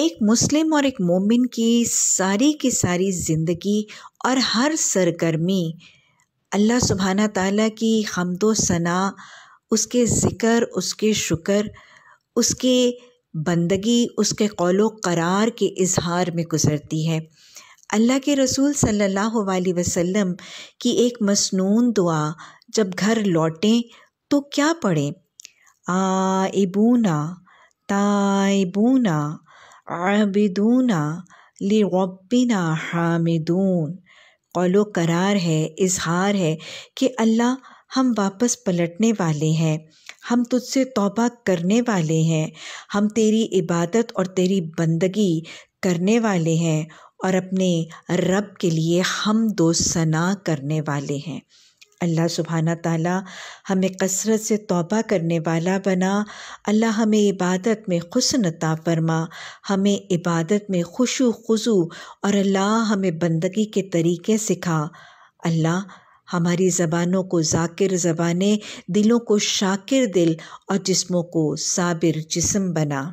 एक मुस्लिम और एक मोमिन की सारी की सारी ज़िंदगी और हर सरगर्मी अल्लाह सुबहाना ताला की हमदो सना उसके ज़िक्र उसके शुक्र उसके बंदगी उसके कौलो करार के इजहार में गुज़रती है अल्लाह के रसूल सल्लल्लाहु अलैहि वसल्लम की एक मसनून दुआ जब घर लौटें तो क्या पढ़ें आ इबूना ताइबूना आबिदूना रबिना हामिदून कौलो करार है इजहार है कि अल्लाह हम वापस पलटने वाले हैं हम तुझसे तौबा करने वाले हैं हम तेरी इबादत और तेरी बंदगी करने वाले हैं और अपने रब के लिए हम दो सना करने वाले हैं अल्लाह सुबहाना ताला हमें कसरत से तौबा करने वाला बना अल्लाह हमें इबादत में खुशनता फरमा हमें इबादत में खुशु खुजू और अल्लाह हमें बंदगी के तरीके सिखा अल्लाह हमारी ज़बानों को जाकिर ज़बाने दिलों को शाकिर दिल और जिस्मों को साबिर जिस्म बना